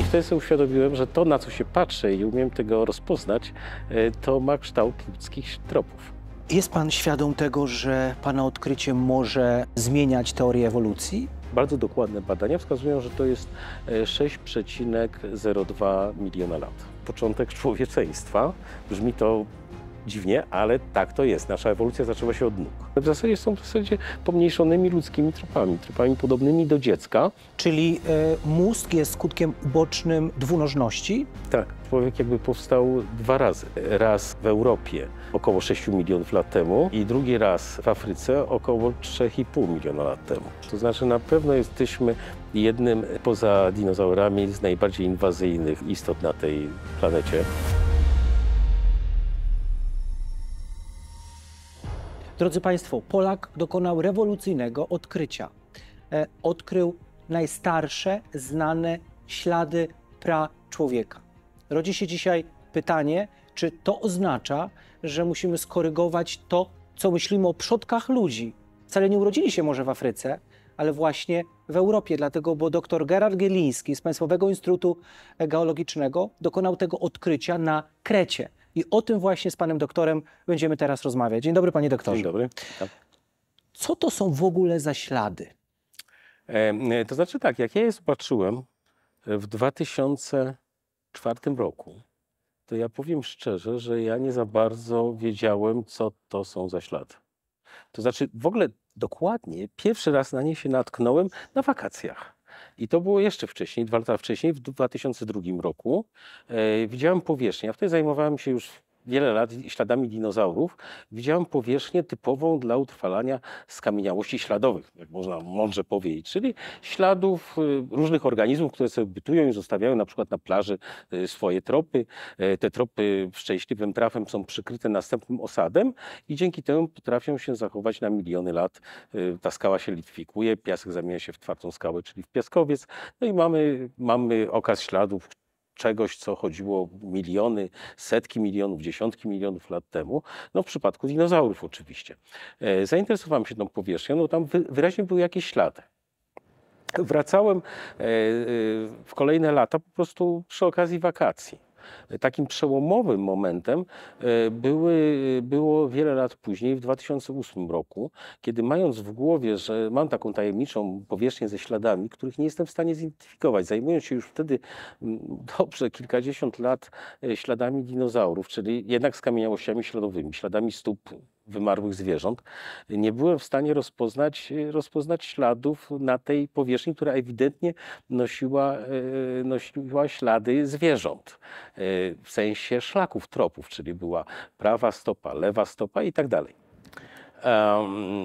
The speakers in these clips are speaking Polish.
I wtedy sobie uświadomiłem, że to, na co się patrzę i umiem tego rozpoznać, e, to ma kształt ludzkich tropów. Jest pan świadom tego, że pana odkrycie może zmieniać teorię ewolucji? Bardzo dokładne badania wskazują, że to jest 6,02 e, miliona lat. Początek człowieczeństwa. Brzmi to Dziwnie, ale tak to jest. Nasza ewolucja zaczęła się od nóg. W zasadzie są w zasadzie pomniejszonymi ludzkimi trupami, trupami podobnymi do dziecka. Czyli y, mózg jest skutkiem ubocznym dwunożności? Tak. Człowiek jakby powstał dwa razy. Raz w Europie około 6 milionów lat temu i drugi raz w Afryce około 3,5 miliona lat temu. To znaczy na pewno jesteśmy jednym poza dinozaurami z najbardziej inwazyjnych istot na tej planecie. Drodzy Państwo, Polak dokonał rewolucyjnego odkrycia. E, odkrył najstarsze znane ślady pra człowieka. Rodzi się dzisiaj pytanie, czy to oznacza, że musimy skorygować to, co myślimy o przodkach ludzi. Wcale nie urodzili się może w Afryce, ale właśnie w Europie, dlatego, bo dr Gerard Gieliński z Państwowego Instytutu Geologicznego dokonał tego odkrycia na Krecie. I o tym właśnie z panem doktorem będziemy teraz rozmawiać. Dzień dobry, panie doktorze. Dzień dobry. Tak. Co to są w ogóle za ślady? E, e to znaczy tak, jak ja je zobaczyłem e, w 2004 roku, to ja powiem szczerze, że ja nie za bardzo wiedziałem, co to są za ślady. To znaczy w ogóle dokładnie pierwszy raz na nie się natknąłem na wakacjach. I to było jeszcze wcześniej, dwa lata wcześniej, w 2002 roku. E, widziałem powierzchnię, a wtedy zajmowałem się już wiele lat śladami dinozaurów, widziałem powierzchnię typową dla utrwalania skamieniałości śladowych, jak można mądrze powiedzieć, czyli śladów y, różnych organizmów, które sobie bytują i zostawiają na przykład na plaży y, swoje tropy. Y, te tropy szczęśliwym trafem są przykryte następnym osadem i dzięki temu potrafią się zachować na miliony lat. Ta skała się litwikuje, piasek zamienia się w twardą skałę, czyli w piaskowiec. No i mamy, mamy okaz śladów, czegoś, co chodziło miliony, setki milionów, dziesiątki milionów lat temu, no w przypadku dinozaurów oczywiście. E, zainteresowałem się tą powierzchnią, no tam wyraźnie były jakieś ślady. Wracałem e, e, w kolejne lata po prostu przy okazji wakacji. Takim przełomowym momentem e, były, było wiele lat później, w 2008 roku, kiedy mając w głowie, że mam taką tajemniczą powierzchnię ze śladami, których nie jestem w stanie zidentyfikować, zajmując się już wtedy mm, dobrze kilkadziesiąt lat e, śladami dinozaurów, czyli jednak skamieniałościami śladowymi, śladami stóp wymarłych zwierząt, nie byłem w stanie rozpoznać, rozpoznać śladów na tej powierzchni, która ewidentnie nosiła, e, nosiła ślady zwierząt, e, w sensie szlaków, tropów, czyli była prawa stopa, lewa stopa i tak dalej.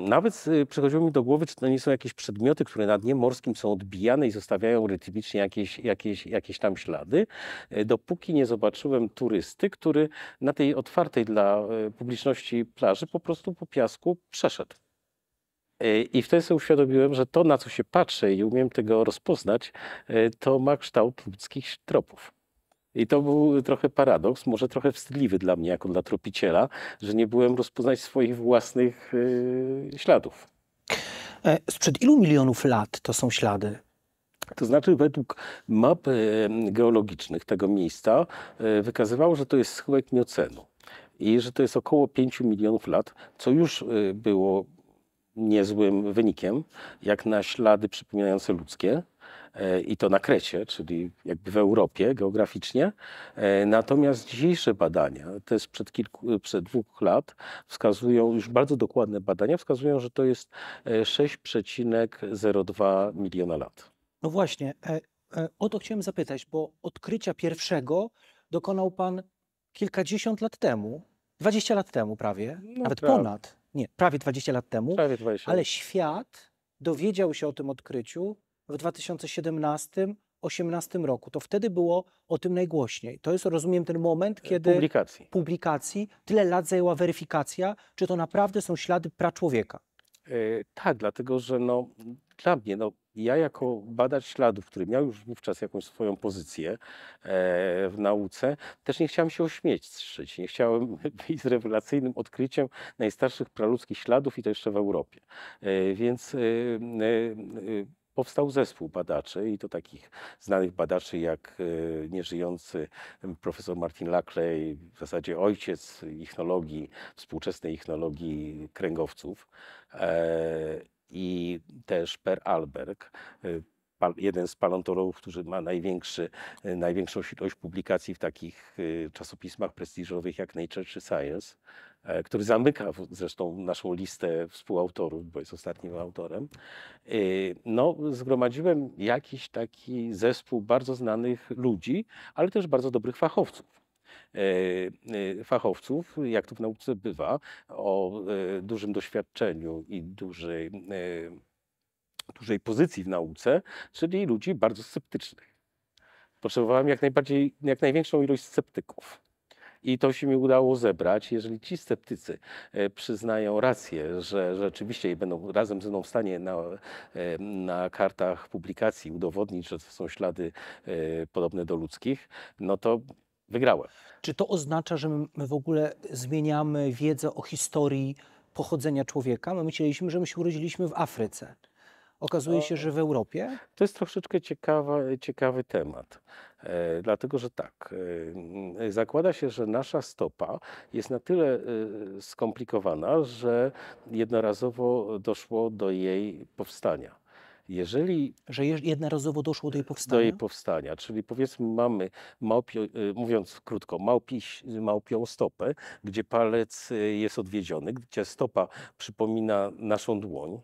Nawet y, przychodziło mi do głowy, czy to nie są jakieś przedmioty, które na dnie morskim są odbijane i zostawiają rytmicznie jakieś, jakieś, jakieś tam ślady, e, dopóki nie zobaczyłem turysty, który na tej otwartej dla e, publiczności plaży po prostu po piasku przeszedł. E, I wtedy sobie uświadomiłem, że to, na co się patrzę i umiem tego rozpoznać, to ma kształt ludzkich tropów. I to był trochę paradoks, może trochę wstydliwy dla mnie, jako dla tropiciela, że nie byłem rozpoznać swoich własnych yy, śladów. E, sprzed ilu milionów lat to są ślady? To znaczy, według map e, geologicznych tego miejsca e, wykazywało, że to jest schyłek miocenu i że to jest około 5 milionów lat, co już było niezłym wynikiem, jak na ślady przypominające ludzkie. E, i to na Krecie, czyli jakby w Europie geograficznie. E, natomiast dzisiejsze badania, te sprzed, kilku, przed dwóch lat, wskazują, już bardzo dokładne badania wskazują, że to jest 6,02 e, miliona lat. No właśnie, o to chciałem zapytać, bo odkrycia pierwszego dokonał pan kilkadziesiąt lat temu, 20 lat temu prawie, no nawet prawie. ponad, nie, prawie 20 lat temu, prawie 20. ale świat dowiedział się o tym odkryciu w 2017-18 roku. To wtedy było o tym najgłośniej. To jest, rozumiem, ten moment, e, kiedy publikacji. publikacji tyle lat zajęła weryfikacja, czy to naprawdę są ślady pra człowieka. Yy, e, tak, dlatego że no, dla mnie, no, ja jako badacz śladów, który miał już wówczas jakąś swoją pozycję e, w nauce, też nie chciałem się ośmieszyć, nie chciałem być z rewelacyjnym odkryciem najstarszych praludzkich śladów i to jeszcze w Europie. Więc powstał zespół badaczy i to takich znanych badaczy jak e, nieżyjący profesor Martin Lackley, w zasadzie ojciec ichnologii, współczesnej ichnologii kręgowców e, i też Per Alberg, e, jeden z paleontologów, który ma największą ilość publikacji w takich czasopismach prestiżowych jak Nature czy Science. E, który zamyka zresztą naszą listę współautorów, bo jest ostatnim mhm. autorem, e, no, zgromadziłem jakiś taki zespół bardzo znanych ludzi, ale też bardzo dobrych fachowców e, fachowców, jak to w nauce bywa, o dużym doświadczeniu i dużej, dużej pozycji w nauce, czyli ludzi bardzo sceptycznych. Potrzebowałem jak, najbardziej, jak największą ilość sceptyków i to się mi udało zebrać. Jeżeli ci sceptycy e, przyznają rację, że rzeczywiście będą razem ze mną w stanie na, e, na kartach publikacji udowodnić, że to są ślady e, podobne do ludzkich, no to wygrałem. Czy to oznacza, że my w ogóle zmieniamy wiedzę o historii pochodzenia człowieka? My myśleliśmy, że my się urodziliśmy w Afryce. Okazuje się, że w Europie? To jest troszeczkę ciekawa, ciekawy temat. E, dlatego, że tak, e, zakłada się, że nasza stopa jest na tyle e, skomplikowana, że jednorazowo doszło do jej powstania. Jeżeli, że jednorazowo doszło do jej powstania? Do jej powstania, czyli powiedzmy mamy, małpio, mówiąc krótko, małpi, małpią stopę, gdzie palec jest odwiedziony, gdzie stopa przypomina naszą dłoń,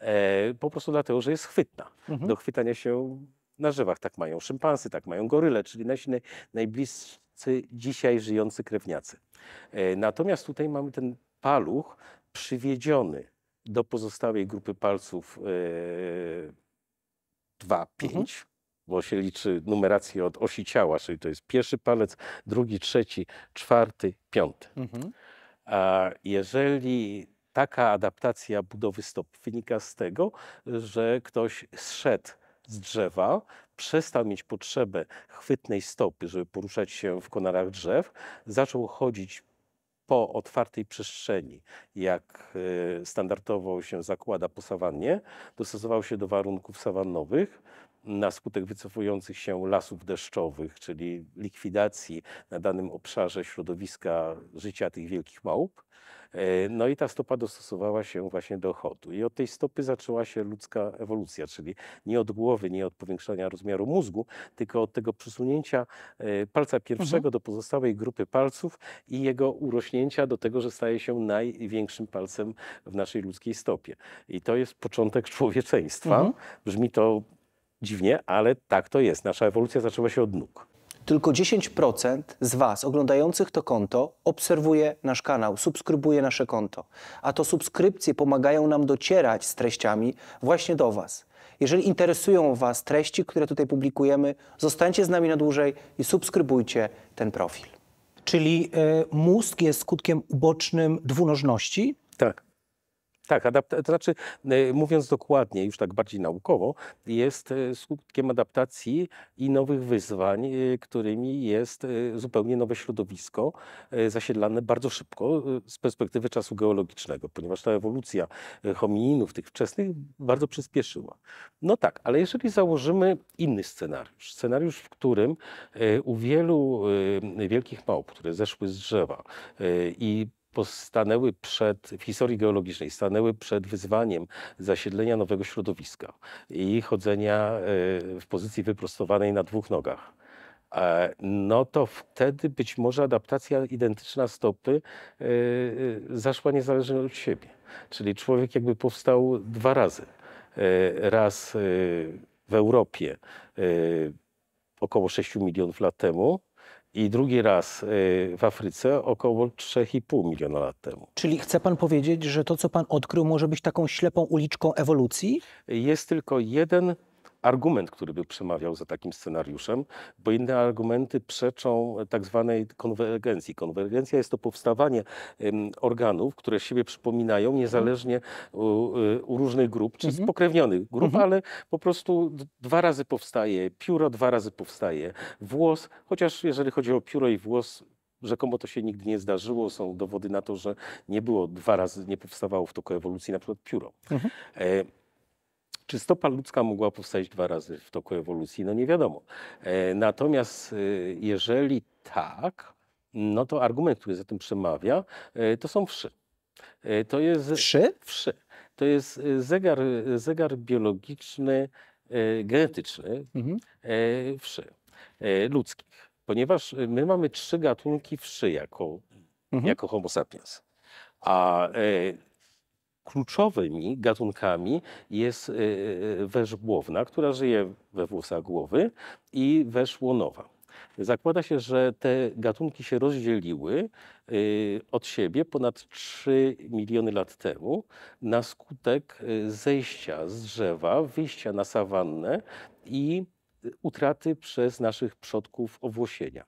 E, po prostu dlatego, że jest chwytna mhm. do chwytania się na żywach, Tak mają szympansy, tak mają goryle, czyli nasi najbliscy dzisiaj żyjący krewniacy. E, natomiast tutaj mamy ten paluch przywiedziony do pozostałej grupy palców 2, e, 5. Mhm bo się liczy numerację od osi ciała, czyli to jest pierwszy palec, drugi, trzeci, czwarty, piąty. Mhm. A jeżeli taka adaptacja budowy stop wynika z tego, że ktoś zszedł z drzewa, przestał mieć potrzebę chwytnej stopy, żeby poruszać się w konarach drzew, zaczął chodzić po otwartej przestrzeni, jak y, standardowo się zakłada po sawannie, dostosował się do warunków sawannowych, na skutek wycofujących się lasów deszczowych, czyli likwidacji na danym obszarze środowiska życia tych wielkich małp. E, no i ta stopa dostosowała się właśnie do chodu. I od tej stopy zaczęła się ludzka ewolucja, czyli nie od głowy, nie od powiększania rozmiaru mózgu, tylko od tego przesunięcia e, palca pierwszego mhm. do pozostałej grupy palców i jego urośnięcia do tego, że staje się największym palcem w naszej ludzkiej stopie. I to jest początek człowieczeństwa. Mhm. Brzmi to Dziwnie, ale tak to jest. Nasza ewolucja zaczęła się od nóg. Tylko 10% z Was oglądających to konto obserwuje nasz kanał, subskrybuje nasze konto. A to subskrypcje pomagają nam docierać z treściami właśnie do Was. Jeżeli interesują Was treści, które tutaj publikujemy, zostańcie z nami na dłużej i subskrybujcie ten profil. Czyli y, mózg jest skutkiem ubocznym dwunożności? Tak. Tak, adapta- to znaczy, e, mówiąc dokładnie, już tak bardziej naukowo, jest e, skutkiem adaptacji i nowych wyzwań, e, którymi jest zupełnie nowe środowisko zasiedlane bardzo szybko z perspektywy czasu geologicznego, ponieważ ta ewolucja homininów, tych wczesnych, bardzo przyspieszyła. No tak, ale jeżeli założymy inny scenariusz, scenariusz, w którym u wielu wielkich małp, które zeszły z drzewa i stanęły przed, w historii geologicznej, stanęły przed wyzwaniem zasiedlenia nowego środowiska i chodzenia e, w pozycji wyprostowanej na dwóch nogach e, no to wtedy być może adaptacja identyczna stopy e, zaszła niezależnie od siebie. Czyli człowiek jakby powstał dwa razy. Raz w Europie około 6 milionów lat temu, i drugi raz y, w Afryce około 3,5 miliona lat temu. Czyli chce pan powiedzieć, że to, co pan odkrył, może być taką ślepą uliczką ewolucji? Jest tylko jeden argument, który by przemawiał za takim scenariuszem, bo inne argumenty przeczą tak zwanej konwergencji. Konwergencja jest to powstawanie organów, które siebie przypominają mhm. niezależnie u, u różnych grup, czy mhm. spokrewnionych grup, mhm. ale po prostu dwa razy powstaje pióro, dwa razy powstaje włos, chociaż jeżeli chodzi o pióro i włos, Rzekomo to się nigdy nie zdarzyło. Są dowody na to, że nie było dwa razy, nie powstawało w toku ewolucji na przykład pióro. Mhm. E, czy stopa ludzka mogła powstać dwa razy w toku ewolucji? No nie wiadomo. E, natomiast e, jeżeli tak, no to argument, który za tym przemawia, e, to są wszy. To jest, wszy? Wszy. To jest zegar, zegar biologiczny, genetyczny mhm. wszy ludzkich. Ponieważ my mamy trzy gatunki wszy jako, mhm. jako homo sapiens. A kluczowymi gatunkami jest y, y, y, węż która żyje we włosach głowy i weszłonowa. łonowa. Zakłada się, że te gatunki się rozdzieliły od siebie ponad 3 miliony lat temu na skutek zejścia z drzewa, wyjścia na sawannę i utraty przez naszych przodków owłosienia.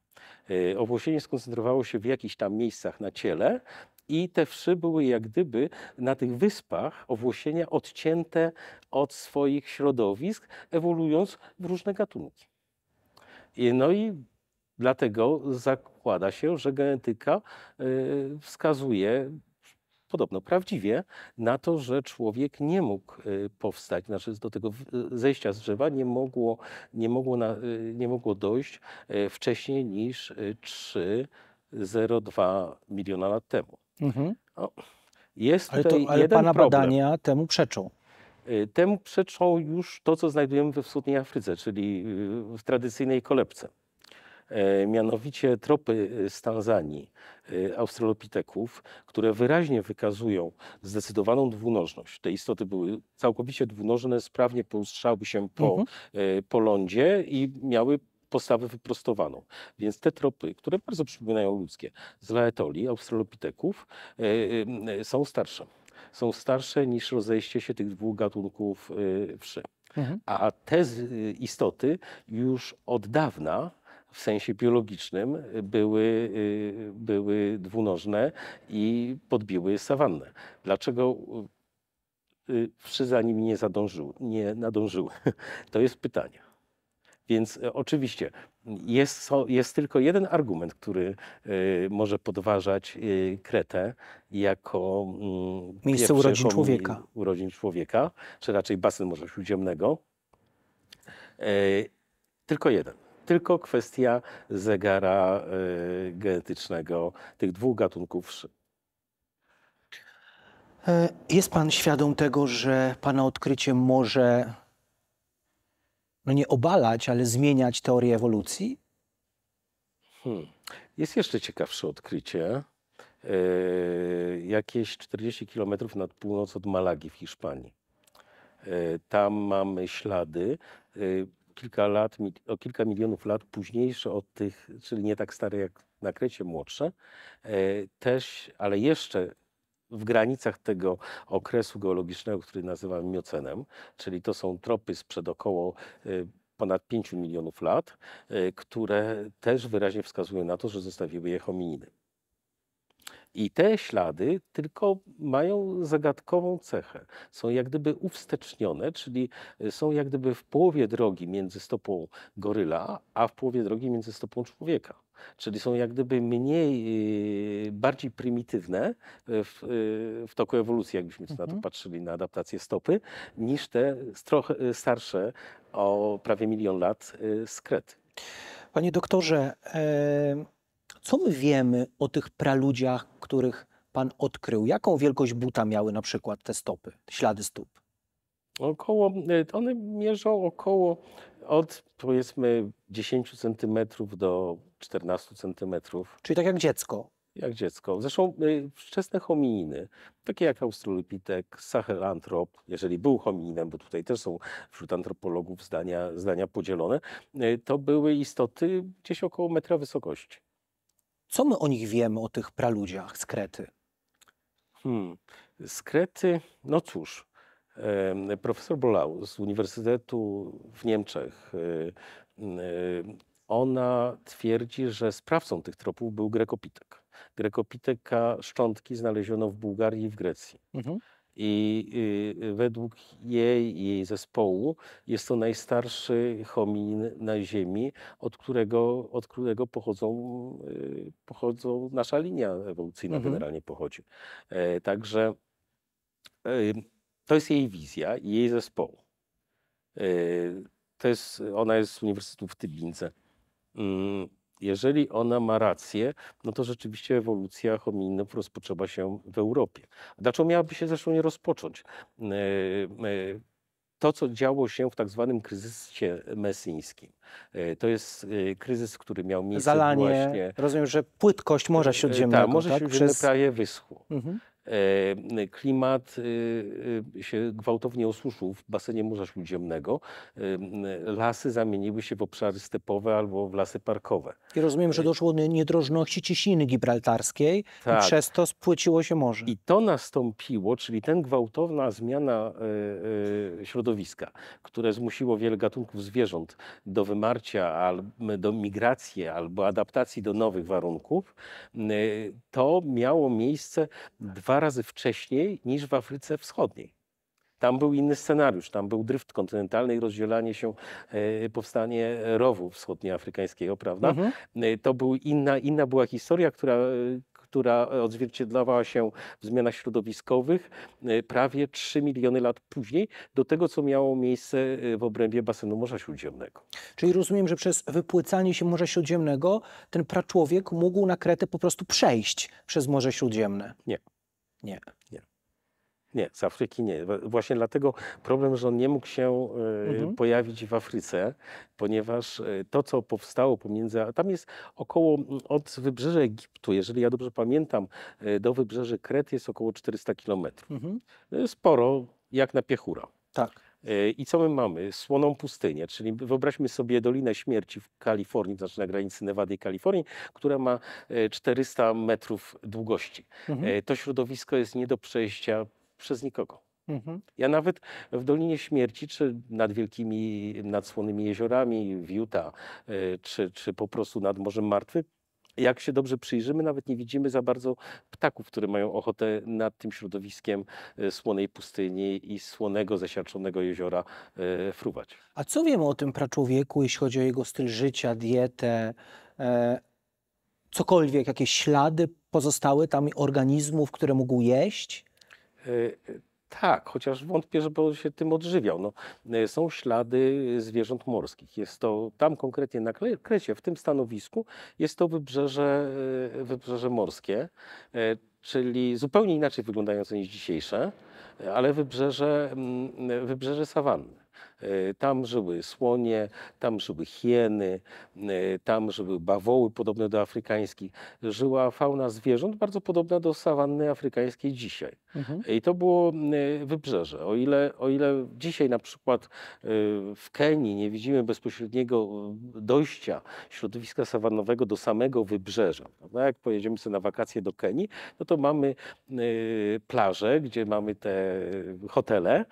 E, owłosienie skoncentrowało się w jakichś tam miejscach na ciele i te wszy były jak gdyby na tych wyspach owłosienia odcięte od swoich środowisk, ewoluując w różne gatunki. No i dlatego zakłada się, że genetyka e, wskazuje podobno prawdziwie, na to, że człowiek nie mógł y, powstać, znaczy do tego y, zejścia z drzewa nie mogło, nie mogło, na, y, nie mogło dojść wcześniej niż 3,02 miliona lat temu. Mhm. jest ale to, ale jeden pana problem. badania temu przeczą. Temu przeczą już to, co znajdujemy we wschodniej Afryce, czyli w tradycyjnej kolebce. E, mianowicie tropy e, z Tanzanii e, australopiteków, które wyraźnie wykazują zdecydowaną dwunożność. Te istoty były całkowicie dwunożne, sprawnie poustrzały się po, mhm. po lądzie i miały postawę wyprostowaną. Więc te tropy, które bardzo przypominają ludzkie, z Laetoli, australopiteków, są starsze. Są starsze niż rozejście się tych dwóch gatunków wszy. Mhm. A te istoty już od dawna w sensie biologicznym y, były, y, były dwunożne i podbiły sawannę. Dlaczego y, wszy za nimi nie, zadążył, nie nadążyły? To jest pytanie. Więc oczywiście jest, jest tylko jeden argument, który może podważać Kretę jako mm, miejsce urodzin człowieka. urodzin człowieka, czy raczej basen Morza Śródziemnego. E, tylko jeden tylko kwestia zegara y, genetycznego tych dwóch gatunków szyb. E, jest pan świadom tego, że pana odkrycie może no nie obalać, ale zmieniać teorię ewolucji? Hmm. Jest jeszcze ciekawsze odkrycie. E, jakieś 40 km na północ od Malagi w Hiszpanii. E, tam mamy ślady kilka lat, o kilka milionów lat późniejsze od tych, czyli nie tak stare jak na Krecie, młodsze, e, też, ale jeszcze w granicach tego okresu geologicznego, który nazywamy miocenem, czyli to są tropy sprzed około e, ponad 5 milionów lat, e, które też wyraźnie wskazują na to, że zostawiły je hominidy. I te ślady tylko mają zagadkową cechę. Są jak gdyby uwstecznione, czyli e, są jak gdyby w połowie drogi między stopą goryla, a w połowie drogi między stopą człowieka czyli są jak gdyby mniej, e, bardziej prymitywne e, w, w toku ewolucji, jakbyśmy mhm. na to mhm. patrzyli, na adaptację stopy, niż te trochę starsze o prawie milion lat skret. Panie doktorze, co my wiemy o tych praludziach, których pan odkrył? Jaką wielkość buta miały na przykład te stopy, ślady stóp? Około, e, one mierzą około od powiedzmy 10 cm do 14 cm. Czyli tak jak dziecko. Jak dziecko. Zresztą y, wczesne homininy, takie jak Australopitek, Sahelanthrop, jeżeli był homininem, bo tutaj też są wśród antropologów zdania, zdania podzielone, y, to były istoty gdzieś około metra wysokości. Co my o nich wiemy, o tych praludziach z Krety? Hmm. Z Krety, no cóż, e, profesor Bolau z Uniwersytetu w Niemczech, e, ona twierdzi, że sprawcą tych tropów był Grekopitek. Grekopiteka szczątki znaleziono w Bułgarii i w Grecji. Mhm i y, y, według jej i jej zespołu jest to najstarszy homin na Ziemi, od którego, od którego pochodzą, y, pochodzą nasza linia ewolucyjna mhm. generalnie pochodzi. E, także to jest jej wizja i jej zespołu. To jest, ona jest z Uniwersytetu w Tybince. Mm, jeżeli ona ma rację, no to rzeczywiście ewolucja hominów rozpoczęła się w Europie. Dlaczego miałaby się zresztą nie rozpocząć? E, e, to, co działo się w tak zwanym kryzysie messyńskim. E, to jest kryzys, który miał miejsce Zalanie, właśnie... Rozumiem, że płytkość Morza Śródziemnego. Ta, Morze tak, Śródziemne tak? Przez... prawie wyschło. Mhm. E, klimat e, e, się gwałtownie osuszył w basenie Morza Śródziemnego. Lasy zamieniły się w obszary stepowe albo w lasy parkowe. I rozumiem, że doszło do niedrożności ciśniny gibraltarskiej tak. i przez to spłyciło się morze. I to nastąpiło, czyli ten gwałtowna zmiana środowiska, które zmusiło wiele gatunków zwierząt do wymarcia, do migracji albo adaptacji do nowych warunków, to miało miejsce dwa dwa razy wcześniej niż w Afryce Wschodniej. Tam był inny scenariusz, tam był dryft kontynentalny i rozdzielanie się, e, powstanie rowu wschodnioafrykańskiego, prawda? Mhm. E, to była inna, inna była historia, która, e, która odzwierciedlała się w zmianach środowiskowych prawie 3 miliony lat później do tego, co miało miejsce w obrębie basenu Morza Śródziemnego. Czyli rozumiem, że przez wypłycanie się Morza Śródziemnego ten praczłowiek mógł na Kretę po prostu przejść przez Morze Śródziemne? Nie. Nie. Nie. Nie, z Afryki nie. Właśnie dlatego problem, że on nie mógł się y, mhm. pojawić w Afryce, ponieważ y, to, co powstało pomiędzy. Tam jest około od wybrzeża Egiptu, jeżeli ja dobrze pamiętam, y, do wybrzeży Kret jest około 400 kilometrów. Mhm. Sporo, jak na piechura. Tak. E, I co my mamy? Słoną pustynię, czyli wyobraźmy sobie Dolinę Śmierci w Kalifornii, to znaczy na granicy Nevady i Kalifornii, która ma 400 e, metrów długości. Mhm. E, to środowisko jest nie do przejścia przez nikogo. Mhm. Ja nawet w Dolinie Śmierci, czy nad wielkimi, nad słonymi jeziorami, w Utah, czy, czy po prostu nad Morzem Martwym, jak się dobrze przyjrzymy, nawet nie widzimy za bardzo ptaków, które mają ochotę nad tym środowiskiem e, słonej pustyni i słonego, zasiarczonego jeziora e, fruwać. A co wiemy o tym praczłowieku, jeśli chodzi o jego styl życia, dietę, e, cokolwiek, jakieś ślady pozostały tam organizmów, które mógł jeść? E, tak, chociaż wątpię, żeby się tym odżywiał. No, e, są ślady zwierząt morskich. Jest to tam konkretnie na Kresie, w tym stanowisku, jest to wybrzeże, e, wybrzeże morskie, e, czyli zupełnie inaczej wyglądające niż dzisiejsze, ale wybrzeże, mm, wybrzeże sawanny. Y, tam żyły słonie, tam żyły hieny, y, tam żyły bawoły podobne do afrykańskich. Żyła fauna zwierząt bardzo podobna do sawanny afrykańskiej dzisiaj. Mhm. I to było y, wybrzeże. O ile, o ile dzisiaj na przykład w Kenii nie widzimy bezpośredniego dojścia środowiska sawannowego do samego wybrzeża. Prawda? Jak pojedziemy sobie na wakacje do Kenii, no to mamy plaże, gdzie mamy te hotele,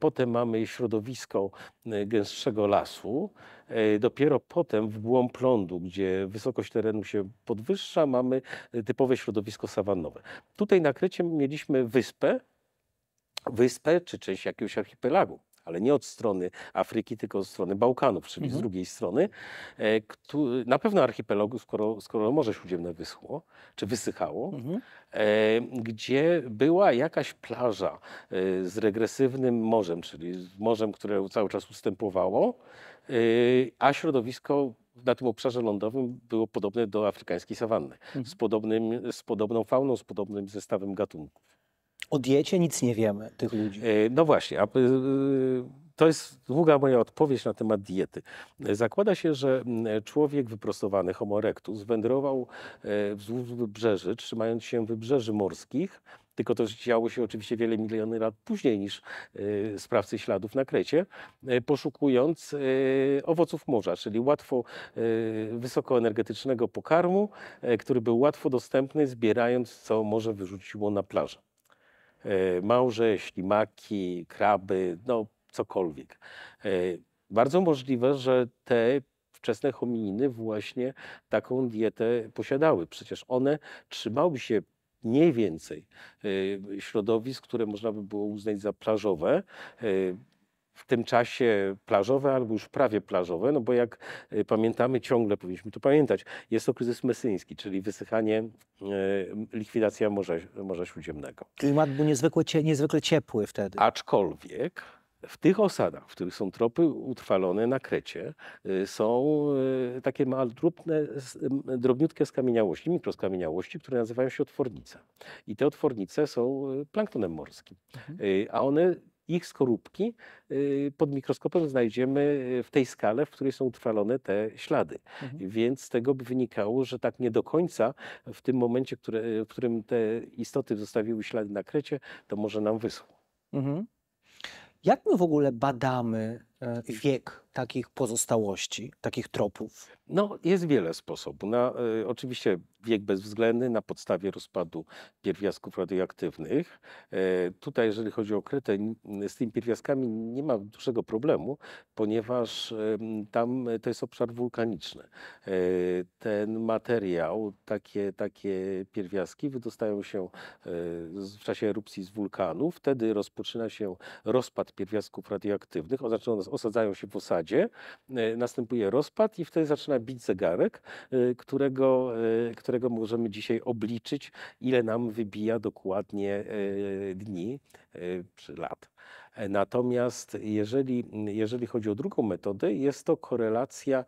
potem mamy środowisko, blisko y, gęstszego lasu. Y, dopiero potem w głąb lądu, gdzie wysokość terenu się podwyższa, mamy y, typowe środowisko sawannowe. Tutaj na krecie mieliśmy wyspę, wyspę czy część jakiegoś archipelagu ale nie od strony Afryki, tylko od strony Bałkanów, czyli mhm. z drugiej strony. E, na pewno archipelagu, skoro, skoro Morze Śródziemne wyschło, czy wysychało, mhm. E, gdzie była jakaś plaża e, z regresywnym morzem, czyli z morzem, które cały czas ustępowało, a środowisko na tym obszarze lądowym było podobne do afrykańskiej sawanny, mhm. z, podobnym, z podobną fauną, z podobnym zestawem gatunków o diecie nic nie wiemy, tych ludzi. E, no właśnie, a e, to jest długa moja odpowiedź na temat diety. Zakłada się, że człowiek wyprostowany, homo erectus, wędrował e, wzdłuż wybrzeży, trzymając się wybrzeży morskich, tylko to działo się oczywiście wiele miliony lat później niż y, sprawcy śladów na Krecie, y, poszukując y, owoców morza, czyli łatwo wysokoenergetycznego pokarmu, który był łatwo dostępny, zbierając co morze wyrzuciło na plażę. E, małże, ślimaki, kraby, no cokolwiek. E, bardzo możliwe, że te wczesne homininy właśnie taką dietę posiadały. Przecież one trzymały się mniej więcej e, środowisk, które można by było uznać za plażowe, w tym czasie plażowe albo już prawie plażowe, no bo jak y, pamiętamy ciągle, powinniśmy to pamiętać, jest to kryzys mesyński, czyli wysychanie, y, likwidacja Morza, Morza Śródziemnego. Klimat był niezwykle, niezwykle ciepły wtedy. Aczkolwiek w tych osadach, w których są tropy utrwalone na Krecie, y, są takie malutkie, drobniutkie skamieniałości, mikroskamieniałości, które nazywają się otwornice. I te otwornice są planktonem morskim, mhm. a one ich skorupki y, pod mikroskopem znajdziemy y, w tej skale, w której są utrwalone te ślady. Mhm. Więc z tego by wynikało, że tak nie do końca w tym momencie, które, w którym te istoty zostawiły ślady na krecie, to może nam wyschło. Mhm. Jak my w ogóle badamy E, wiek takich pozostałości, takich tropów? No, jest wiele sposobów. Na, y, oczywiście wiek bezwzględny na podstawie rozpadu pierwiastków radioaktywnych. E, tutaj, jeżeli chodzi o Krytę, z tymi pierwiastkami nie ma dużego problemu, ponieważ tam to jest obszar wulkaniczny. Ten materiał, takie, takie pierwiastki wydostają się w czasie erupcji z wulkanu. Wtedy rozpoczyna się rozpad pierwiastków radioaktywnych. Oznacza osadzają się w osadzie, e, następuje rozpad i wtedy zaczyna bić zegarek, e, którego, e, którego możemy dzisiaj obliczyć, ile nam wybija dokładnie dni czy lat. Natomiast jeżeli, jeżeli chodzi o drugą metodę, jest to korelacja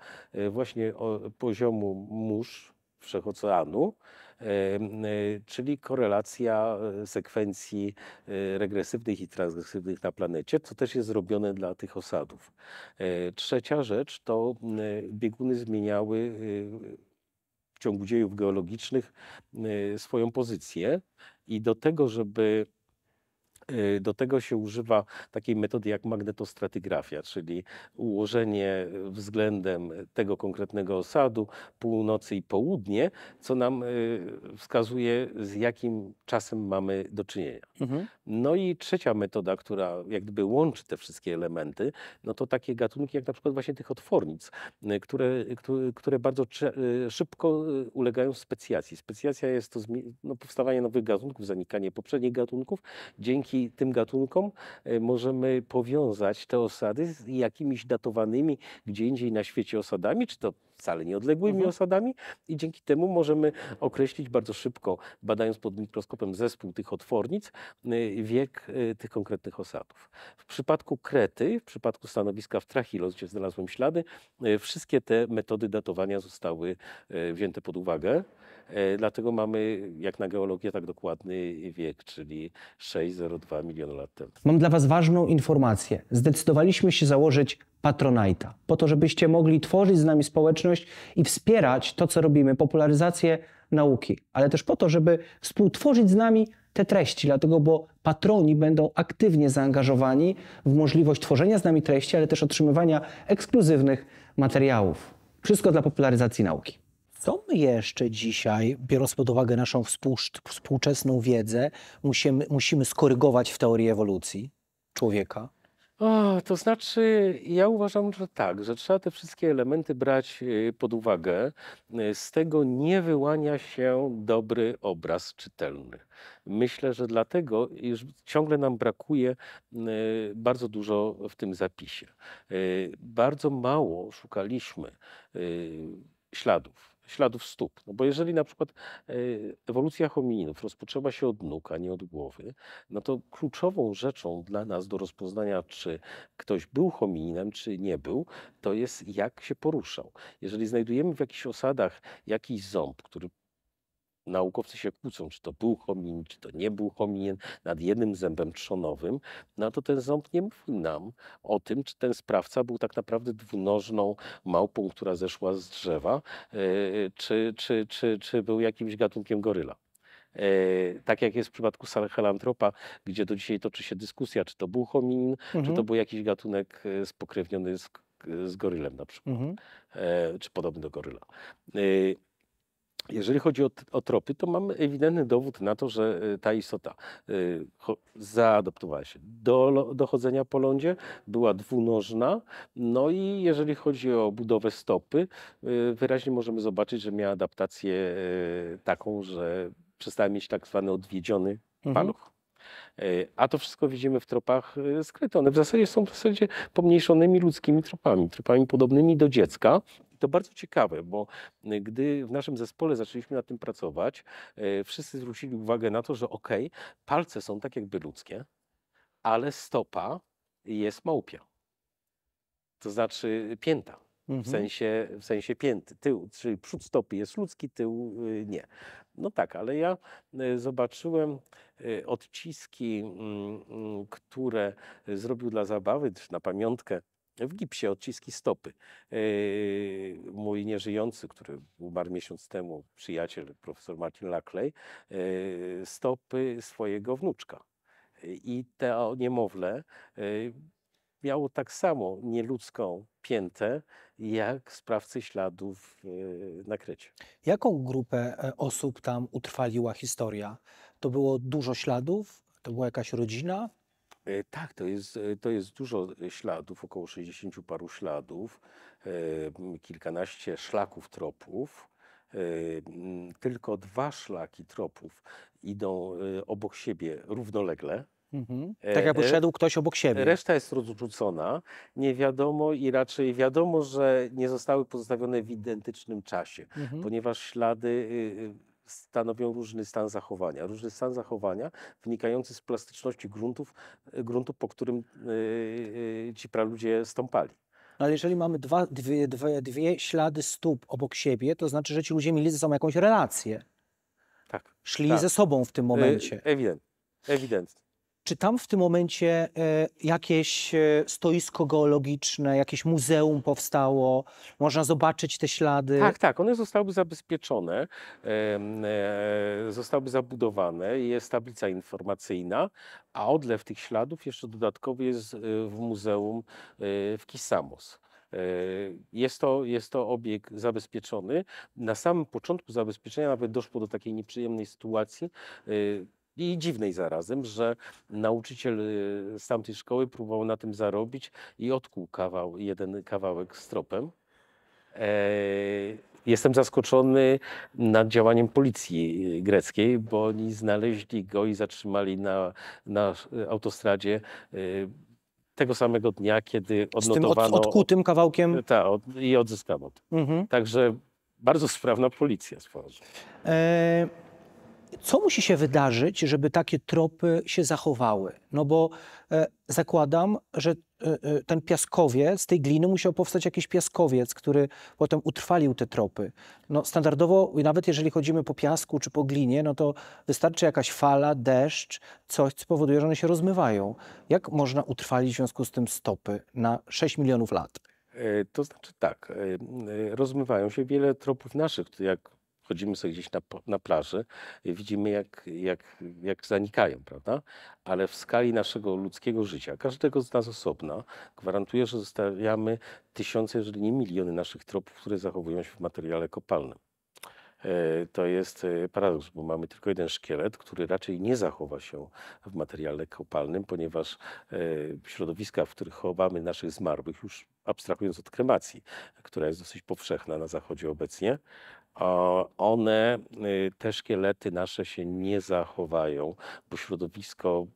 właśnie poziomu mórz wszechoceanu, Y, czyli korelacja e, sekwencji e, regresywnych i transgresywnych na planecie, co też jest zrobione dla tych osadów. E, trzecia rzecz to bieguny zmieniały w ciągu dziejów geologicznych swoją pozycję i do tego, żeby Y, do tego się używa takiej metody jak magnetostratygrafia, czyli ułożenie y, względem tego konkretnego osadu północy i południe, co nam y, wskazuje, z jakim czasem mamy do czynienia. Mhm. No i trzecia metoda, która jak gdyby łączy te wszystkie elementy, no to takie gatunki jak na przykład właśnie tych otwornic, które, które bardzo szybko ulegają specjacji. Specjacja jest to no, powstawanie nowych gatunków, zanikanie poprzednich gatunków dzięki dzięki tym gatunkom e, możemy powiązać te osady z jakimiś datowanymi gdzie indziej na świecie osadami, czy to wcale nieodległymi mhm. osadami i dzięki temu możemy określić bardzo szybko, badając pod mikroskopem zespół tych otwornic, e, wiek e, tych konkretnych osadów. W przypadku Krety, w przypadku stanowiska w Trachilos, gdzie znalazłem ślady, wszystkie te metody datowania zostały wzięte pod uwagę. E, dlatego mamy, jak na geologię, tak dokładny wiek, czyli 6,02 miliona lat temu. Mam dla Was ważną informację. Zdecydowaliśmy się założyć Patronite'a, po to, żebyście mogli tworzyć z nami społeczność i wspierać to, co robimy, popularyzację nauki, ale też po to, żeby współtworzyć z nami te treści, dlatego bo patroni będą aktywnie zaangażowani w możliwość tworzenia z nami treści, ale też otrzymywania ekskluzywnych materiałów. Wszystko dla popularyzacji nauki. Co my jeszcze dzisiaj, biorąc pod uwagę naszą współczesną wiedzę, musimy, musimy skorygować w teorii ewolucji człowieka? O, to znaczy, ja uważam, że tak, że trzeba te wszystkie elementy brać y, pod uwagę. Y, z tego nie wyłania się dobry obraz czytelny. Myślę, że dlatego już ciągle nam brakuje y, bardzo dużo w tym zapisie. Bardzo mało szukaliśmy śladów śladów stóp. No bo jeżeli na przykład e, ewolucja hominów rozpoczęła się od nóg, a nie od głowy, no to kluczową rzeczą dla nas do rozpoznania, czy ktoś był hominem, czy nie był, to jest jak się poruszał. Jeżeli znajdujemy w jakichś osadach jakiś ząb, który naukowcy się kłócą, czy to był homin, czy to nie był hominin, nad jednym zębem trzonowym, no to ten ząb nie mówi nam o tym, czy ten sprawca był tak naprawdę dwunożną małpą, która zeszła z drzewa, e, czy, czy, czy, czy był jakimś gatunkiem goryla. E, tak jak jest w przypadku Sahelantropa, gdzie do dzisiaj toczy się dyskusja, czy to był hominin, mhm. czy to był jakiś gatunek e, spokrewniony z, z gorylem na przykład, mhm. czy podobny do goryla. Jeżeli chodzi o, o, tropy, to mamy ewidentny dowód na to, że y, ta istota y, zaadoptowała się do, do chodzenia po lądzie, była dwunożna, no i jeżeli chodzi o budowę stopy, y, wyraźnie możemy zobaczyć, że miała adaptację taką, że przestała mieć tak zwany odwiedziony mhm. paluch. A to wszystko widzimy w tropach skryte. One w zasadzie są w zasadzie pomniejszonymi ludzkimi tropami, tropami podobnymi do dziecka, to bardzo ciekawe, bo y, gdy w naszym zespole zaczęliśmy nad tym pracować, y, wszyscy zwrócili uwagę na to, że ok, palce są tak jakby ludzkie, ale stopa jest małpia. To znaczy pięta. W, mhm. sensie, w sensie pięty, tył, czyli przód stopy jest ludzki, tył y, nie. No tak, ale ja zobaczyłem odciski, mm, mm, które zrobił dla zabawy, na pamiątkę w gipsie odciski stopy. Yy, mój nieżyjący, który umarł miesiąc temu, przyjaciel, profesor Martin Lackley, yy, stopy swojego wnuczka. I to niemowlę yy, miało tak samo nieludzką piętę, jak sprawcy śladów na Krecie. Jaką grupę e, osób tam utrwaliła historia? To było dużo śladów? To była jakaś rodzina? E, tak, to jest, e, to jest dużo e, śladów, około 60 paru śladów, kilkanaście szlaków tropów. Tylko dwa szlaki tropów idą obok siebie równolegle. Mhm. Tak jakby szedł ktoś obok siebie. Reszta jest rozrzucona, nie wiadomo i raczej wiadomo, że nie zostały pozostawione w identycznym czasie, mhm. ponieważ ślady y, y, stanowią różny stan zachowania. Różny stan zachowania wynikający z plastyczności gruntów, e, gruntu, po którym yy, ci praludzie stąpali. No, ale jeżeli mamy dwa, dwie, dwie, dwie ślady stóp obok siebie, to znaczy, że ci ludzie mieli ze sobą jakąś relację. Tak. Szli tak. ze sobą w tym momencie. Ewident. Ewidentnie. Czy tam w tym momencie e, jakieś e, stoisko geologiczne, jakieś muzeum powstało? Można zobaczyć te ślady? Tak, tak. One zostały zabezpieczone, e, zostały zabudowane. Jest tablica informacyjna, a odlew tych śladów jeszcze dodatkowo jest w muzeum w Kisamos. Jest to, jest to obiekt zabezpieczony. Na samym początku zabezpieczenia nawet doszło do takiej nieprzyjemnej sytuacji i dziwnej zarazem, że nauczyciel y, z tamtej szkoły próbował na tym zarobić i odkuł kawał, jeden kawałek stropem. E, jestem zaskoczony nad działaniem policji y, greckiej, bo oni znaleźli go i zatrzymali na, na y, autostradzie tego samego dnia, kiedy odnotowano... Z tym od, odkutym kawałkiem? Tak, od, i odzyskano. Mhm. Także bardzo sprawna policja. E, co musi się wydarzyć, żeby takie tropy się zachowały? No bo e, zakładam, że e, e, ten piaskowiec, z tej gliny musiał powstać jakiś piaskowiec, który potem utrwalił te tropy. No standardowo, nawet jeżeli chodzimy po piasku czy po glinie, no to wystarczy jakaś fala, deszcz, coś, co powoduje, że one się rozmywają. Jak można utrwalić w związku z tym stopy na 6 milionów lat? E, to znaczy tak, e, rozmywają się wiele tropów naszych, jak chodzimy sobie gdzieś na, na plaży i widzimy, jak, jak, jak zanikają, prawda? Ale w skali naszego ludzkiego życia, każdego z nas osobna, gwarantuje, że zostawiamy tysiące, jeżeli nie miliony naszych tropów, które zachowują się w materiale kopalnym e, to jest e, paradoks, bo mamy tylko jeden szkielet, który raczej nie zachowa się w materiale kopalnym, ponieważ e, środowiska, w których chowamy naszych zmarłych, już abstrahując od kremacji, która jest dosyć powszechna na Zachodzie obecnie, one, y, te szkielety nasze się nie zachowają, bo środowisko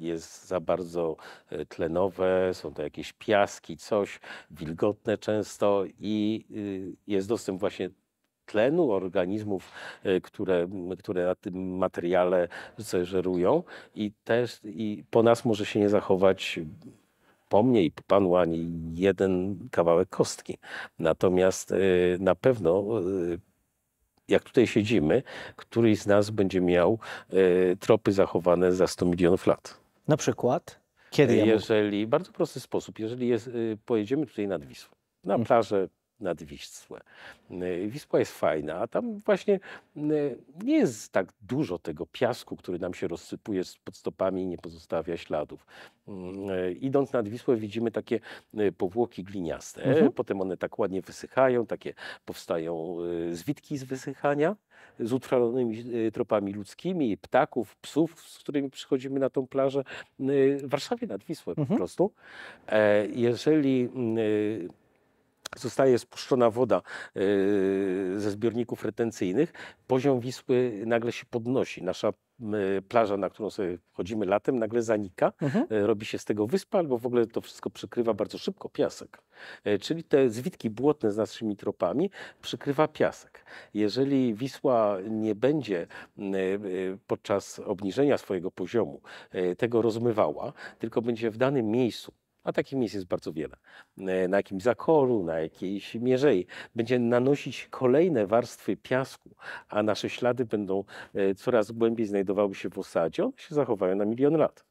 jest za bardzo y, tlenowe, są to jakieś piaski, coś wilgotne często i y, jest dostęp właśnie tlenu, organizmów, które, które na tym materiale żerują i też i po nas może się nie zachować po mnie i po panu ani jeden kawałek kostki. Natomiast na pewno jak tutaj siedzimy, któryś z nas będzie miał e, tropy zachowane za 100 milionów lat. Na przykład? Kiedy? Ja e, jeżeli, bardzo prosty sposób, jeżeli jest, e, pojedziemy tutaj nad Wisłą, na mhm. plażę nad Wisłę. Y, Wisła jest fajna, a tam właśnie y, nie jest tak dużo tego piasku, który nam się rozsypuje pod stopami i nie pozostawia śladów. Mm, y, idąc nad Wisłę widzimy takie powłoki gliniaste, mhm. potem one tak ładnie wysychają, takie powstają zwitki z wysychania z utrwalonymi tropami ludzkimi, ptaków, psów, z którymi przychodzimy na tą plażę w Warszawie nad Wisłę mhm. po prostu. E, jeżeli mm, zostaje spuszczona woda yy, ze zbiorników retencyjnych, poziom Wisły nagle się podnosi. Nasza yy, plaża, na którą sobie chodzimy latem, nagle zanika, mhm. Yy, robi się z tego wyspa, albo w ogóle to wszystko przykrywa bardzo szybko piasek. Czyli te zwitki błotne z naszymi tropami przykrywa piasek. Jeżeli Wisła nie będzie podczas obniżenia swojego poziomu tego rozmywała, tylko będzie w danym miejscu a takich miejsc jest bardzo wiele. E, na jakimś zakoru, na jakiejś mierzei. Będzie nanosić kolejne warstwy piasku, a nasze ślady będą e, coraz głębiej znajdowały się w osadzie. One się zachowają na milion lat.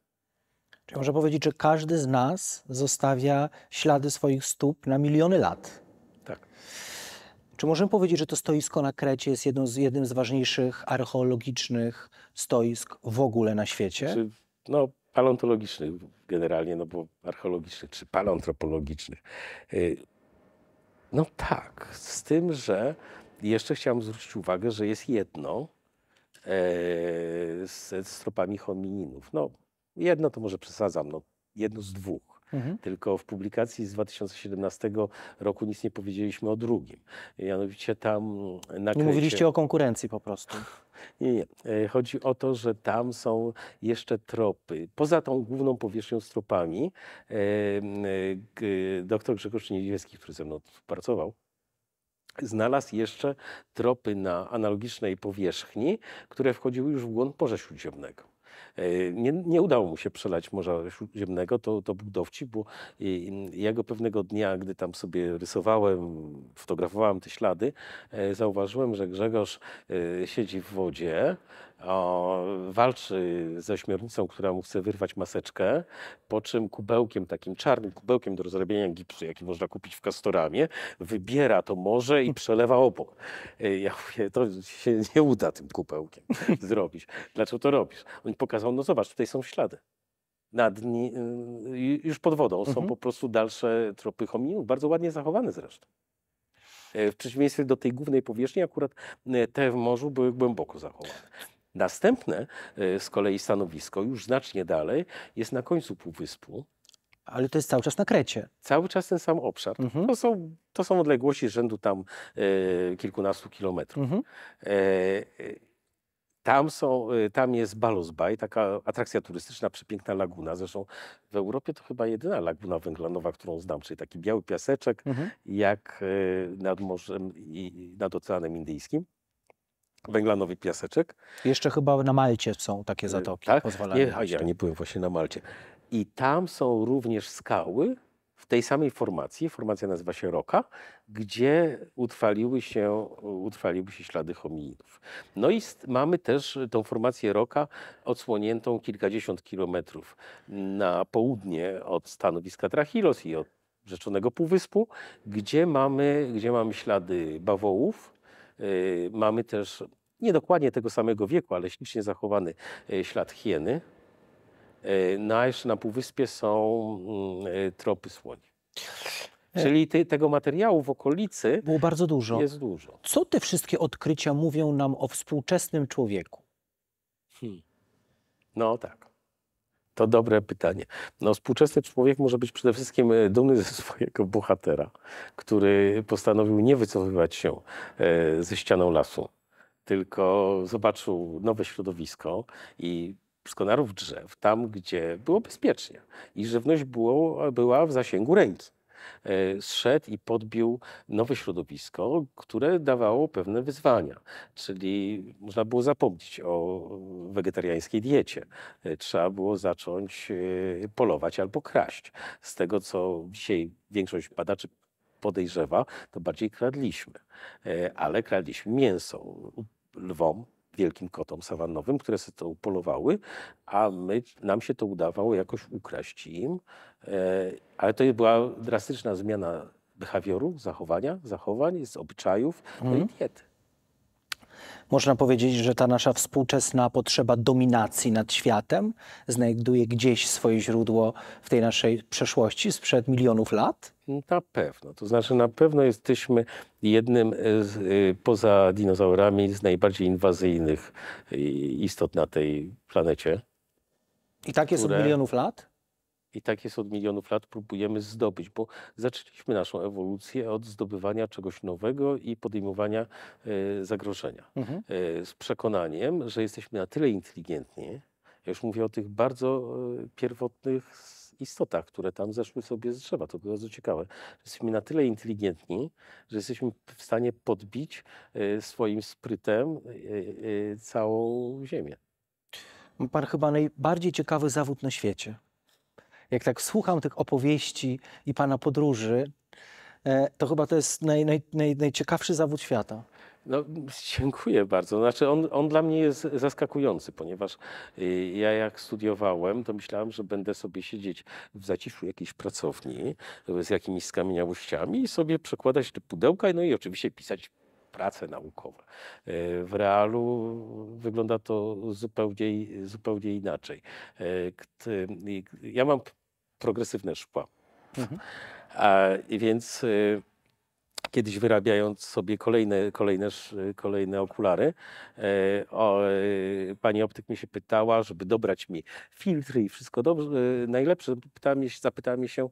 Czy można powiedzieć, że każdy z nas zostawia ślady swoich stóp na miliony lat? Tak. Czy możemy powiedzieć, że to stoisko na Krecie jest jedną z, jednym z ważniejszych archeologicznych stoisk w ogóle na świecie? Czy, znaczy, no, paleontologicznych generalnie, no bo archeologicznych czy paleoantropologicznych. Y, no tak, z tym, że jeszcze chciałem zwrócić uwagę, że jest jedno e, z, stopami homininów. No jedno to może przesadzam, no jedno z dwóch mhm. tylko w publikacji z 2017 roku nic nie powiedzieliśmy o drugim. Mianowicie tam mm, na Nie mówiliście o konkurencji po prostu. Nie, nie. E, chodzi o to, że tam są jeszcze tropy. Poza tą główną powierzchnią z tropami, e, e, doktor Grzegorz Niedzielski, który ze mną pracował, znalazł jeszcze tropy na analogicznej powierzchni, które wchodziły już w głąb Morza Śródziemnego. E, nie, nie udało mu się przelać Morza Śródziemnego, to, to był dowcip, bo ja go pewnego dnia, gdy tam sobie rysowałem, fotografowałem te ślady, e, zauważyłem, że Grzegorz e, siedzi w wodzie, o, walczy ze ośmiornicą, która mu chce wyrwać maseczkę, po czym kubełkiem, takim czarnym kubełkiem do rozrabiania gipsu, jaki można kupić w Kastoramie, wybiera to morze i przelewa opór. E, ja mówię, to się nie uda tym kubełkiem zrobić. Dlaczego to robisz? On pokazał, no zobacz, tutaj są ślady na dni, y, y, już pod wodą. Są mhm. po prostu dalsze tropy hominów, bardzo ładnie zachowane zresztą. E, w przeciwieństwie do tej głównej powierzchni, akurat e, te w morzu były głęboko zachowane. Następne y, z kolei stanowisko, już znacznie dalej, jest na końcu Półwyspu. Ale to jest cały czas na Krecie. Cały czas ten sam obszar. Mhm. To, są, to są odległości rzędu tam y, kilkunastu kilometrów. Mhm. E, y, tam, są, tam jest Balos Bay, taka atrakcja turystyczna, przepiękna laguna. Zresztą w Europie to chyba jedyna laguna węglanowa, którą znam, czyli taki biały piaseczek, mhm. jak nad morzem i nad Oceanem Indyjskim węglanowy piaseczek. Jeszcze chyba na Malcie są takie y, zatoki tak? Nie, ja nie byłem właśnie na Malcie. I tam są również skały w tej samej formacji, formacja nazywa się Roka, gdzie utrwaliły się, utrwaliły się ślady hominidów. No i mamy też tą formację Roka odsłoniętą kilkadziesiąt kilometrów na południe od stanowiska Trachilos i od Rzeczonego Półwyspu, gdzie mamy, gdzie mamy ślady bawołów, Y, mamy też nie dokładnie tego samego wieku, ale ślicznie zachowany y, ślad hieny. Y, na, jeszcze na Półwyspie są mm, tropy słoni. E. Czyli te, tego materiału w okolicy było bardzo dużo. Jest dużo. Co te wszystkie odkrycia mówią nam o współczesnym człowieku? Hmm. No tak. To dobre pytanie. No, współczesny człowiek może być przede wszystkim e, dumny ze swojego bohatera, który postanowił nie wycofywać się e, ze ścianą lasu, tylko zobaczył nowe środowisko i skonarów drzew tam, gdzie było bezpiecznie i żywność było, była w zasięgu ręki. E, zszedł i podbił nowe środowisko, które dawało pewne wyzwania. Czyli można było zapomnieć o wegetariańskiej diecie. E, trzeba było zacząć e, polować albo kraść. Z tego, co dzisiaj większość badaczy podejrzewa, to bardziej kradliśmy. Ale kradliśmy mięso lwom, wielkim kotom sawannowym, które się to polowały, a my, nam się to udawało jakoś ukraść im. E, ale to była drastyczna zmiana behawioru, zachowania, zachowań, z obyczajów, no i mhm. diety. Można powiedzieć, że ta nasza współczesna potrzeba dominacji nad światem znajduje gdzieś swoje źródło w tej naszej przeszłości sprzed milionów lat? Na pewno. To znaczy, na pewno jesteśmy jednym e, z, e, poza dinozaurami z najbardziej inwazyjnych e, istot na tej planecie. I tak jest które... od milionów lat? i tak jest od milionów lat, próbujemy zdobyć, bo zaczęliśmy naszą ewolucję od zdobywania czegoś nowego i podejmowania e, zagrożenia. Mhm. E, z przekonaniem, że jesteśmy na tyle inteligentni, ja już mówię o tych bardzo e, pierwotnych istotach, które tam zeszły sobie z drzewa. To było bardzo ciekawe. Jesteśmy na tyle inteligentni, że jesteśmy w stanie podbić swoim sprytem całą Ziemię. Pan chyba najbardziej ciekawy zawód na świecie jak tak słucham tych opowieści i pana podróży, e, to chyba to jest naj, naj, naj, najciekawszy zawód świata. No, dziękuję bardzo. Znaczy on, on dla mnie jest zaskakujący, ponieważ y, ja jak studiowałem, to myślałem, że będę sobie siedzieć w zaciszu jakiejś pracowni z jakimiś skamieniałościami i sobie przekładać te pudełka, no i oczywiście pisać prace naukowe. E, w realu wygląda to zupełnie, zupełnie inaczej. E, ja mam progresywne szkła. Mhm. A, więc e, kiedyś wyrabiając sobie kolejne, kolejne, kolejne okulary, o, pani optyk mi się pytała, żeby dobrać mi filtry i wszystko dobrze, najlepsze, pytała mnie, zapytała mnie się,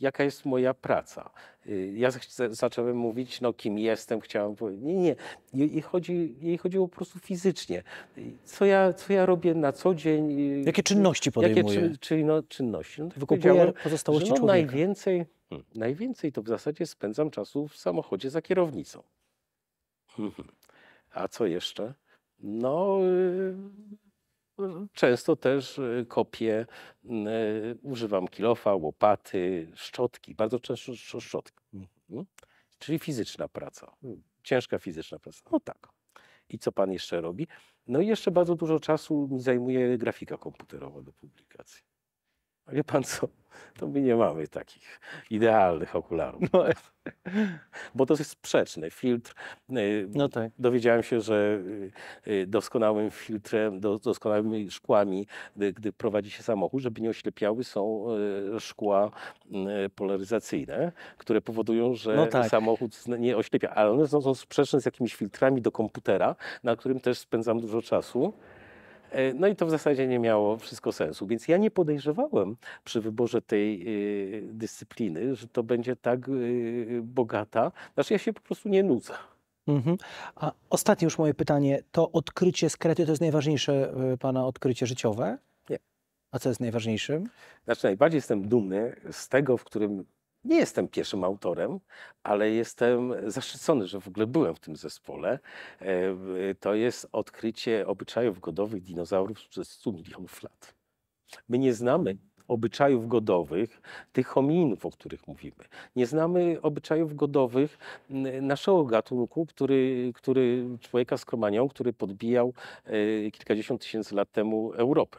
jaka jest moja praca. Y, ja zacząłem mówić, no kim jestem, chciałem powiedzieć. Nie, nie, jej, chodzi, jej chodziło po prostu fizycznie. Y, co ja, co ja robię na co dzień. Y, jakie czynności podejmuję? Jakie czy, no, czynności? No, tak Wykupuję pozostałości no, człowieka. Najwięcej, hmm. najwięcej to w zasadzie spędzam czasu w samochodzie za kierownicą. Hmm. A co jeszcze? No, Często też y, kopię, y, używam kilofa, łopaty, szczotki, bardzo często szczotki. Mm. Mm? Czyli fizyczna praca, mm. ciężka fizyczna praca. No tak. I co pan jeszcze robi? No i jeszcze bardzo dużo czasu mi zajmuje grafika komputerowa do publikacji. Wie pan co? To my nie mamy takich idealnych okularów. No. Bo to jest sprzeczne. Filtr. Y, no tak. Dowiedziałem się, że y, y, doskonałym filtrem, doskonałymi szkłami, gdy prowadzi się samochód, żeby nie oślepiały, są szkła polaryzacyjne, które powodują, że no tak. samochód nie oślepia. Ale one są sprzeczne z jakimiś filtrami do komputera, na którym też spędzam dużo czasu. E, no i to w zasadzie nie miało wszystko sensu. Więc ja nie podejrzewałem przy wyborze tej e, dyscypliny, że to będzie tak e, bogata. Znaczy ja się po prostu nie nudzę. Mhm. A ostatnie już moje pytanie. To odkrycie z Krety to jest najważniejsze Pana odkrycie życiowe? Nie. A co jest najważniejszym? Znaczy najbardziej jestem dumny z tego, w którym nie jestem pierwszym autorem, ale jestem zaszczycony, że w ogóle byłem w tym zespole. E, e, to jest odkrycie obyczajów godowych dinozaurów przez 100 milionów lat. My nie znamy obyczajów godowych tych hominów, o których mówimy. Nie znamy obyczajów godowych naszego gatunku, który, który człowieka z kromanią, który podbijał e, kilkadziesiąt tysięcy lat temu Europę.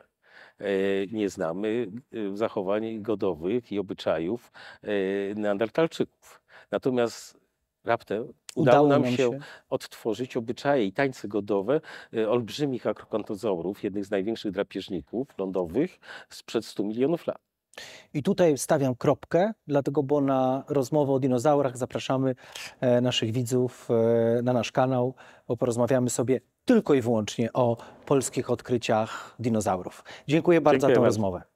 E, nie znamy e, zachowań godowych i obyczajów e, neandertalczyków. Natomiast raptem udało, nam się, się, odtworzyć obyczaje i tańce godowe olbrzymich akrokantozaurów, jednych z największych drapieżników lądowych sprzed 100 milionów lat. I tutaj stawiam kropkę, dlatego bo na rozmowę o dinozaurach zapraszamy e, naszych widzów e, na nasz kanał, bo porozmawiamy sobie tylko i wyłącznie o polskich odkryciach dinozaurów. Dziękuję bardzo Dziękuję za tę bardzo. rozmowę.